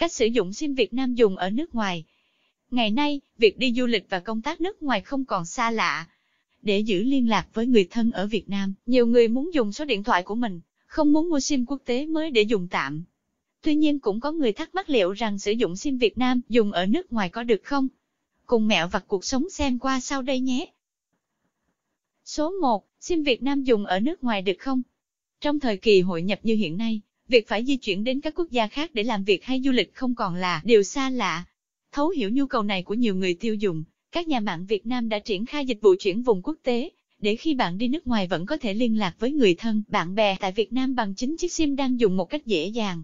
cách sử dụng SIM Việt Nam dùng ở nước ngoài. Ngày nay, việc đi du lịch và công tác nước ngoài không còn xa lạ. Để giữ liên lạc với người thân ở Việt Nam, nhiều người muốn dùng số điện thoại của mình, không muốn mua SIM quốc tế mới để dùng tạm. Tuy nhiên cũng có người thắc mắc liệu rằng sử dụng SIM Việt Nam dùng ở nước ngoài có được không? Cùng mẹo vặt cuộc sống xem qua sau đây nhé. Số 1. SIM Việt Nam dùng ở nước ngoài được không? Trong thời kỳ hội nhập như hiện nay, việc phải di chuyển đến các quốc gia khác để làm việc hay du lịch không còn là điều xa lạ. Thấu hiểu nhu cầu này của nhiều người tiêu dùng, các nhà mạng Việt Nam đã triển khai dịch vụ chuyển vùng quốc tế, để khi bạn đi nước ngoài vẫn có thể liên lạc với người thân, bạn bè tại Việt Nam bằng chính chiếc SIM đang dùng một cách dễ dàng.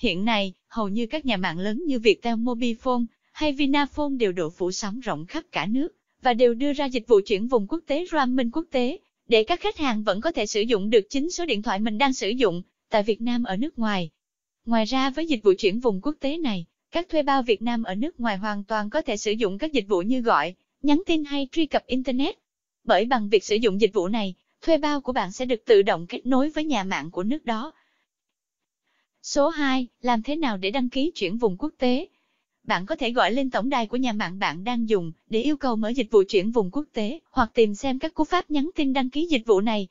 Hiện nay, hầu như các nhà mạng lớn như Viettel Mobifone hay Vinaphone đều đổ phủ sóng rộng khắp cả nước và đều đưa ra dịch vụ chuyển vùng quốc tế Roaming quốc tế để các khách hàng vẫn có thể sử dụng được chính số điện thoại mình đang sử dụng tại Việt Nam ở nước ngoài. Ngoài ra với dịch vụ chuyển vùng quốc tế này, các thuê bao Việt Nam ở nước ngoài hoàn toàn có thể sử dụng các dịch vụ như gọi, nhắn tin hay truy cập Internet. Bởi bằng việc sử dụng dịch vụ này, thuê bao của bạn sẽ được tự động kết nối với nhà mạng của nước đó. Số 2. Làm thế nào để đăng ký chuyển vùng quốc tế? Bạn có thể gọi lên tổng đài của nhà mạng bạn đang dùng để yêu cầu mở dịch vụ chuyển vùng quốc tế hoặc tìm xem các cú pháp nhắn tin đăng ký dịch vụ này.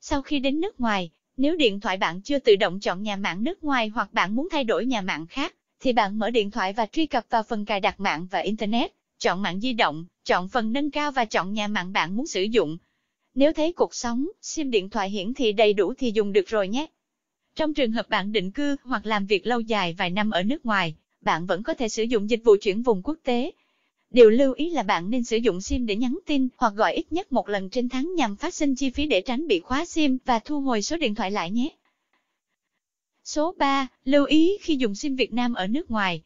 Sau khi đến nước ngoài, nếu điện thoại bạn chưa tự động chọn nhà mạng nước ngoài hoặc bạn muốn thay đổi nhà mạng khác, thì bạn mở điện thoại và truy cập vào phần cài đặt mạng và Internet, chọn mạng di động, chọn phần nâng cao và chọn nhà mạng bạn muốn sử dụng. Nếu thấy cuộc sống, sim điện thoại hiển thị đầy đủ thì dùng được rồi nhé. Trong trường hợp bạn định cư hoặc làm việc lâu dài vài năm ở nước ngoài, bạn vẫn có thể sử dụng dịch vụ chuyển vùng quốc tế, Điều lưu ý là bạn nên sử dụng SIM để nhắn tin hoặc gọi ít nhất một lần trên tháng nhằm phát sinh chi phí để tránh bị khóa SIM và thu hồi số điện thoại lại nhé. Số 3. Lưu ý khi dùng SIM Việt Nam ở nước ngoài.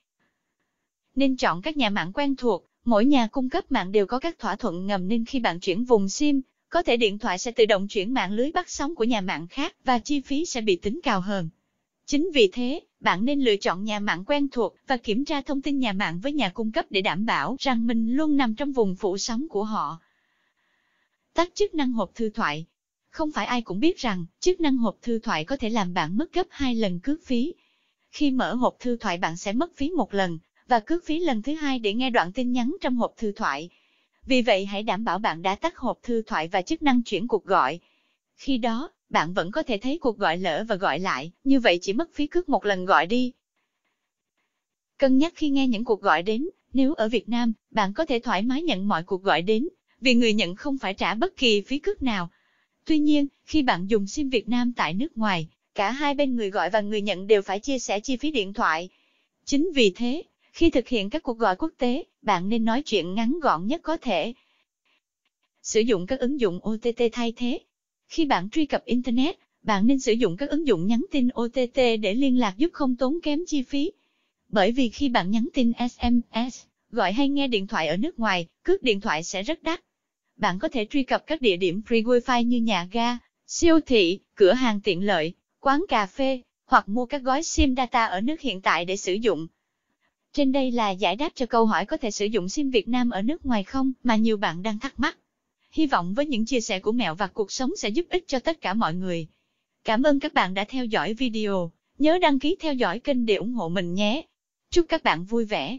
Nên chọn các nhà mạng quen thuộc, mỗi nhà cung cấp mạng đều có các thỏa thuận ngầm nên khi bạn chuyển vùng SIM, có thể điện thoại sẽ tự động chuyển mạng lưới bắt sóng của nhà mạng khác và chi phí sẽ bị tính cao hơn. Chính vì thế, bạn nên lựa chọn nhà mạng quen thuộc và kiểm tra thông tin nhà mạng với nhà cung cấp để đảm bảo rằng mình luôn nằm trong vùng phủ sóng của họ. Tắt chức năng hộp thư thoại Không phải ai cũng biết rằng, chức năng hộp thư thoại có thể làm bạn mất gấp 2 lần cước phí. Khi mở hộp thư thoại bạn sẽ mất phí một lần, và cước phí lần thứ hai để nghe đoạn tin nhắn trong hộp thư thoại. Vì vậy hãy đảm bảo bạn đã tắt hộp thư thoại và chức năng chuyển cuộc gọi. Khi đó, bạn vẫn có thể thấy cuộc gọi lỡ và gọi lại, như vậy chỉ mất phí cước một lần gọi đi. Cân nhắc khi nghe những cuộc gọi đến, nếu ở Việt Nam, bạn có thể thoải mái nhận mọi cuộc gọi đến, vì người nhận không phải trả bất kỳ phí cước nào. Tuy nhiên, khi bạn dùng SIM Việt Nam tại nước ngoài, cả hai bên người gọi và người nhận đều phải chia sẻ chi phí điện thoại. Chính vì thế, khi thực hiện các cuộc gọi quốc tế, bạn nên nói chuyện ngắn gọn nhất có thể. Sử dụng các ứng dụng OTT thay thế, khi bạn truy cập Internet, bạn nên sử dụng các ứng dụng nhắn tin OTT để liên lạc giúp không tốn kém chi phí. Bởi vì khi bạn nhắn tin SMS, gọi hay nghe điện thoại ở nước ngoài, cước điện thoại sẽ rất đắt. Bạn có thể truy cập các địa điểm free wi như nhà ga, siêu thị, cửa hàng tiện lợi, quán cà phê, hoặc mua các gói SIM data ở nước hiện tại để sử dụng. Trên đây là giải đáp cho câu hỏi có thể sử dụng SIM Việt Nam ở nước ngoài không mà nhiều bạn đang thắc mắc. Hy vọng với những chia sẻ của mẹo và cuộc sống sẽ giúp ích cho tất cả mọi người. Cảm ơn các bạn đã theo dõi video. Nhớ đăng ký theo dõi kênh để ủng hộ mình nhé. Chúc các bạn vui vẻ.